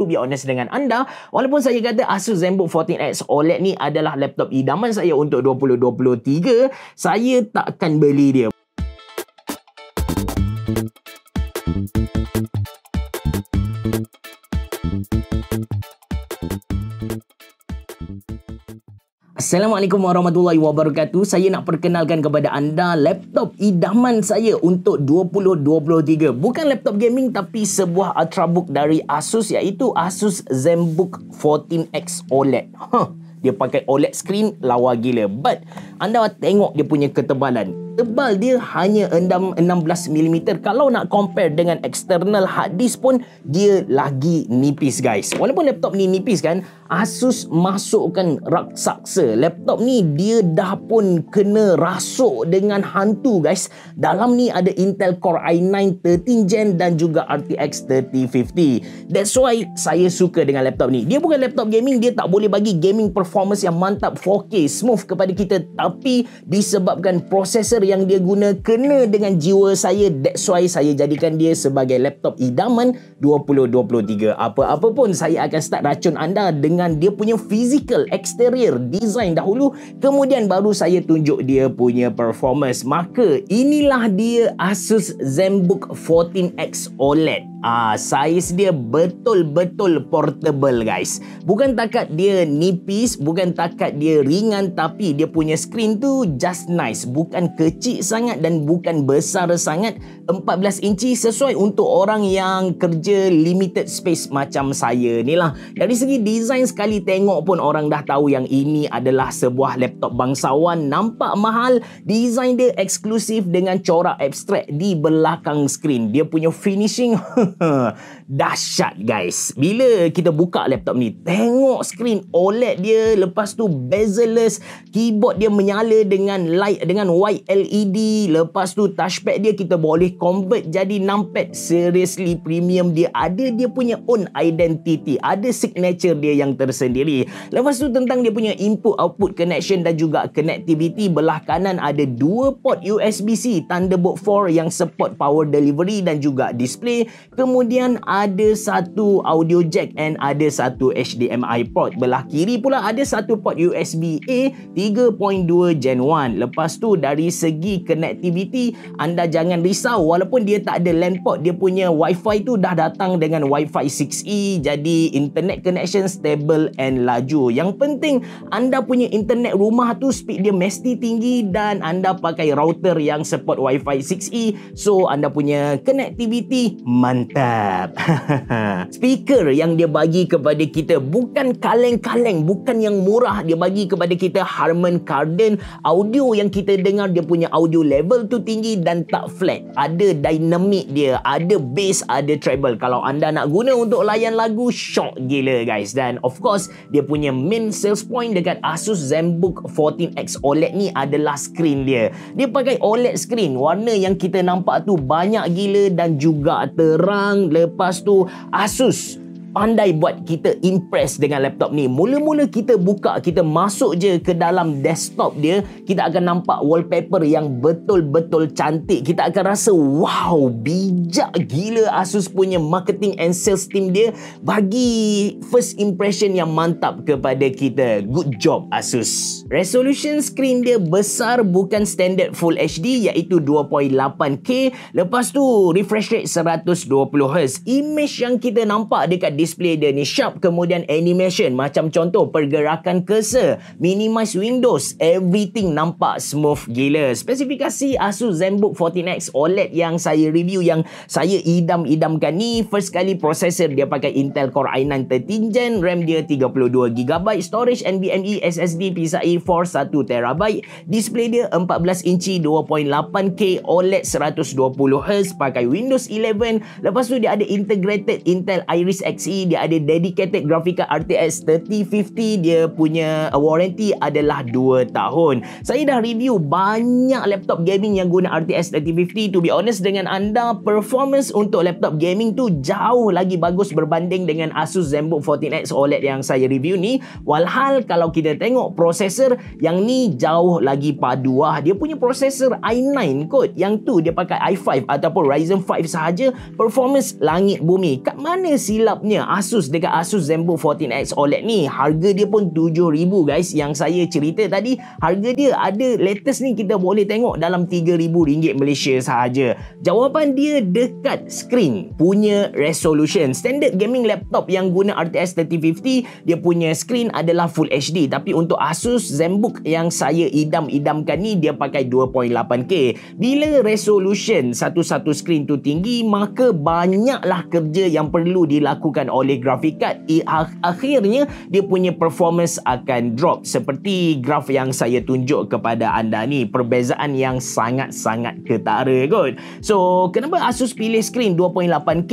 to be honest dengan anda, walaupun saya kata Asus ZenBook 14X OLED ni adalah laptop idaman saya untuk 2023, saya takkan beli dia. Assalamualaikum warahmatullahi wabarakatuh. Saya nak perkenalkan kepada anda laptop idaman saya untuk 2023. Bukan laptop gaming tapi sebuah ultrabook dari Asus iaitu Asus ZenBook 14X OLED. Huh. Dia pakai OLED screen lawa gila. But anda tengok dia punya ketebalan tebal dia hanya 16 mm. Kalau nak compare dengan external hard disk pun dia lagi nipis guys. Walaupun laptop ni nipis kan, Asus masukkan raksasa. Laptop ni dia dah pun kena rasuk dengan hantu guys. Dalam ni ada Intel Core i9 13 gen dan juga RTX 3050. That's why saya suka dengan laptop ni. Dia bukan laptop gaming, dia tak boleh bagi gaming performance yang mantap 4K smooth kepada kita tapi disebabkan processor yang dia guna kena dengan jiwa saya that's why saya jadikan dia sebagai laptop idaman 2023 apa-apa pun saya akan start racun anda dengan dia punya physical exterior design dahulu kemudian baru saya tunjuk dia punya performance maka inilah dia Asus ZenBook 14X OLED Ah, saiz dia betul-betul portable guys. Bukan takat dia nipis, bukan takat dia ringan tapi dia punya screen tu just nice. Bukan kecil sangat dan bukan besar sangat. 14 inci sesuai untuk orang yang kerja limited space macam saya ni lah. Dari segi design sekali tengok pun orang dah tahu yang ini adalah sebuah laptop bangsawan. Nampak mahal, design dia eksklusif dengan corak abstrak di belakang screen. Dia punya finishing Ha, dahsyat guys. Bila kita buka laptop ni, tengok screen OLED dia, lepas tu bezelless, keyboard dia menyala dengan light dengan white LED, lepas tu touchpad dia kita boleh convert jadi numpad. Seriously premium dia ada dia punya own identity, ada signature dia yang tersendiri. Lepas tu tentang dia punya input output connection dan juga connectivity belah kanan ada dua port USB-C Thunderbolt 4 yang support power delivery dan juga display Kemudian ada satu audio jack and ada satu HDMI port. Belah kiri pula ada satu port USB A 3.2 Gen 1. Lepas tu dari segi connectivity anda jangan risau walaupun dia tak ada LAN port dia punya WiFi fi tu dah datang dengan WiFi 6E jadi internet connection stable and laju. Yang penting anda punya internet rumah tu speed dia mesti tinggi dan anda pakai router yang support WiFi 6E so anda punya connectivity mantap mantap. Speaker yang dia bagi kepada kita bukan kaleng-kaleng, bukan yang murah. Dia bagi kepada kita Harman Kardon. Audio yang kita dengar dia punya audio level tu tinggi dan tak flat. Ada dynamic dia, ada bass, ada treble. Kalau anda nak guna untuk layan lagu, shock gila guys. Dan of course, dia punya main sales point dekat Asus ZenBook 14X OLED ni adalah screen dia. Dia pakai OLED screen. Warna yang kita nampak tu banyak gila dan juga terang menang lepas tu Asus pandai buat kita impress dengan laptop ni. Mula-mula kita buka, kita masuk je ke dalam desktop dia, kita akan nampak wallpaper yang betul-betul cantik. Kita akan rasa, wow, bijak gila Asus punya marketing and sales team dia bagi first impression yang mantap kepada kita. Good job, Asus. Resolution screen dia besar bukan standard Full HD iaitu 2.8K. Lepas tu, refresh rate 120Hz. Image yang kita nampak dekat display dia ni sharp kemudian animation macam contoh pergerakan cursor minimize windows everything nampak smooth gila spesifikasi Asus ZenBook 14X OLED yang saya review yang saya idam-idamkan ni first kali processor dia pakai Intel Core i9 13 gen RAM dia 32GB storage NVMe SSD PCIe 4 1TB display dia 14 inci 2.8K OLED 120Hz pakai Windows 11 lepas tu dia ada integrated Intel Iris Xe dia ada dedicated graphical RTX 3050 dia punya warranty adalah 2 tahun saya dah review banyak laptop gaming yang guna RTX 3050 to be honest dengan anda performance untuk laptop gaming tu jauh lagi bagus berbanding dengan Asus ZenBook 14X OLED yang saya review ni walhal kalau kita tengok prosesor yang ni jauh lagi paduah dia punya prosesor i9 kot yang tu dia pakai i5 ataupun Ryzen 5 sahaja performance langit bumi kat mana silapnya Asus dekat Asus Zenbook 14X OLED ni harga dia pun 7000 guys yang saya cerita tadi harga dia ada latest ni kita boleh tengok dalam 3000 ringgit Malaysia sahaja jawapan dia dekat screen punya resolution standard gaming laptop yang guna RTX 3050 dia punya screen adalah full HD tapi untuk Asus Zenbook yang saya idam-idamkan ni dia pakai 2.8K bila resolution satu-satu screen tu tinggi maka banyaklah kerja yang perlu dilakukan oleh grafik card ah- akhirnya dia punya performance akan drop seperti graf yang saya tunjuk kepada anda ni perbezaan yang sangat-sangat ketara kot so kenapa Asus pilih screen 2.8K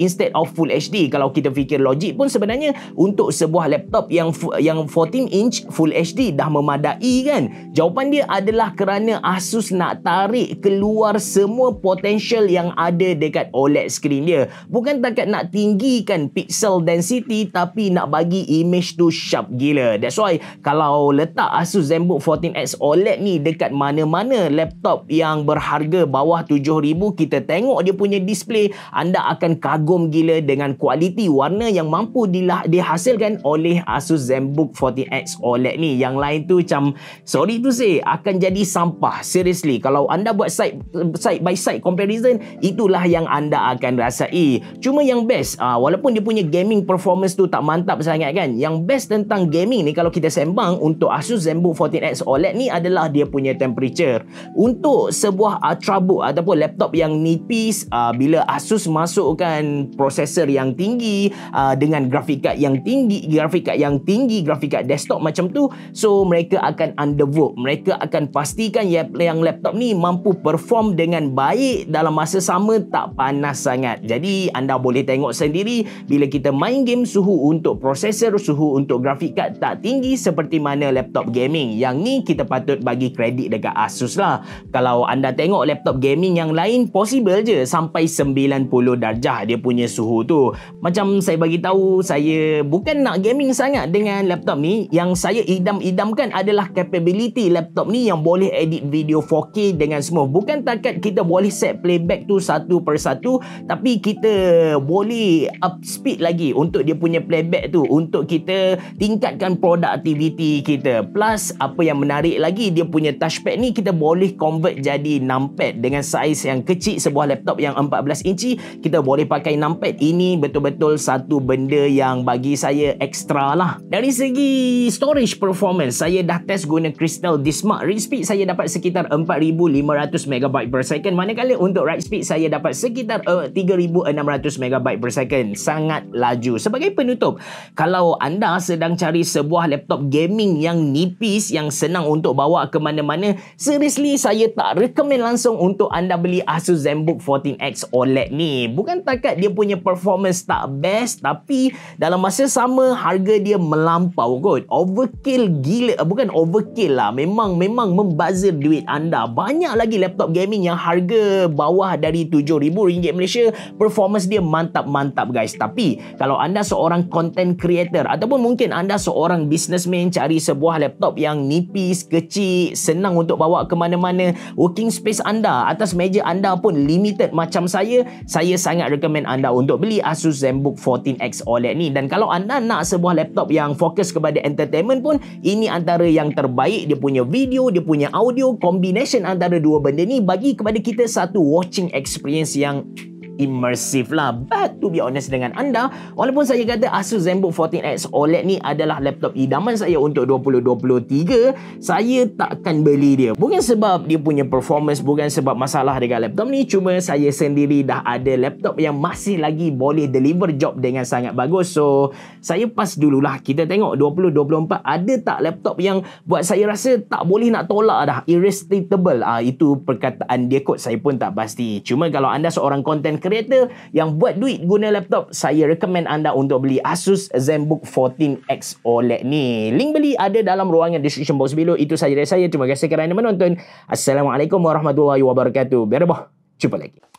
instead of full HD kalau kita fikir logik pun sebenarnya untuk sebuah laptop yang yang 14 inch full HD dah memadai kan jawapan dia adalah kerana Asus nak tarik keluar semua potensial yang ada dekat OLED screen dia bukan takat nak tinggikan pixel density tapi nak bagi image tu sharp gila. That's why kalau letak Asus ZenBook 14X OLED ni dekat mana-mana laptop yang berharga bawah 7000 kita tengok dia punya display anda akan kagum gila dengan kualiti warna yang mampu dihasilkan oleh Asus ZenBook 14X OLED ni. Yang lain tu macam sorry tu say akan jadi sampah. Seriously, kalau anda buat side side by side comparison itulah yang anda akan rasai. Cuma yang best ah, walaupun dia punya gaming performance tu tak mantap sangat kan yang best tentang gaming ni kalau kita sembang untuk Asus ZenBook 14X OLED ni adalah dia punya temperature untuk sebuah ultrabook ah, ataupun laptop yang nipis uh, bila Asus masukkan prosesor yang tinggi uh, dengan grafik card yang tinggi grafik card yang tinggi grafik card desktop macam tu so mereka akan undervolt mereka akan pastikan yang laptop ni mampu perform dengan baik dalam masa sama tak panas sangat jadi anda boleh tengok sendiri bila kita main game suhu untuk prosesor suhu untuk grafik card tak tinggi seperti mana laptop gaming. Yang ni kita patut bagi kredit dekat Asus lah. Kalau anda tengok laptop gaming yang lain possible je sampai 90 darjah dia punya suhu tu. Macam saya bagi tahu saya bukan nak gaming sangat dengan laptop ni. Yang saya idam-idamkan adalah capability laptop ni yang boleh edit video 4K dengan smooth. Bukan takat kita boleh set playback tu satu per satu tapi kita boleh up speed lagi untuk dia punya playback tu untuk kita tingkatkan productivity kita plus apa yang menarik lagi dia punya touchpad ni kita boleh convert jadi numpad dengan saiz yang kecil sebuah laptop yang 14 inci kita boleh pakai numpad ini betul-betul satu benda yang bagi saya extra lah dari segi storage performance saya dah test guna crystal dismark read speed saya dapat sekitar 4500 MB per second manakala untuk write speed saya dapat sekitar uh, 3600 MB per second sangat sangat laju. Sebagai penutup, kalau anda sedang cari sebuah laptop gaming yang nipis yang senang untuk bawa ke mana-mana, seriously saya tak recommend langsung untuk anda beli Asus ZenBook 14X OLED ni. Bukan takat dia punya performance tak best tapi dalam masa sama harga dia melampau kot. Overkill gila, eh, bukan overkill lah. Memang memang membazir duit anda. Banyak lagi laptop gaming yang harga bawah dari RM7,000 Malaysia. Performance dia mantap-mantap guys. Tapi tetapi kalau anda seorang content creator ataupun mungkin anda seorang businessman cari sebuah laptop yang nipis, kecil, senang untuk bawa ke mana-mana, working space anda atas meja anda pun limited macam saya, saya sangat recommend anda untuk beli Asus ZenBook 14X OLED ni. Dan kalau anda nak sebuah laptop yang fokus kepada entertainment pun, ini antara yang terbaik. Dia punya video, dia punya audio, combination antara dua benda ni bagi kepada kita satu watching experience yang immersive lah. But to be honest dengan anda, walaupun saya kata Asus ZenBook 14X OLED ni adalah laptop idaman saya untuk 2023, saya takkan beli dia. Bukan sebab dia punya performance, bukan sebab masalah dengan laptop ni, cuma saya sendiri dah ada laptop yang masih lagi boleh deliver job dengan sangat bagus. So, saya pas dululah. Kita tengok 2024 ada tak laptop yang buat saya rasa tak boleh nak tolak dah. Irresistible. Ah, itu perkataan dia kot. Saya pun tak pasti. Cuma kalau anda seorang content creator yang buat duit guna laptop, saya recommend anda untuk beli Asus ZenBook 14X OLED ni. Link beli ada dalam ruangan description box below. Itu saja dari saya. Terima kasih kerana menonton. Assalamualaikum warahmatullahi wabarakatuh. Berbah. Jumpa lagi.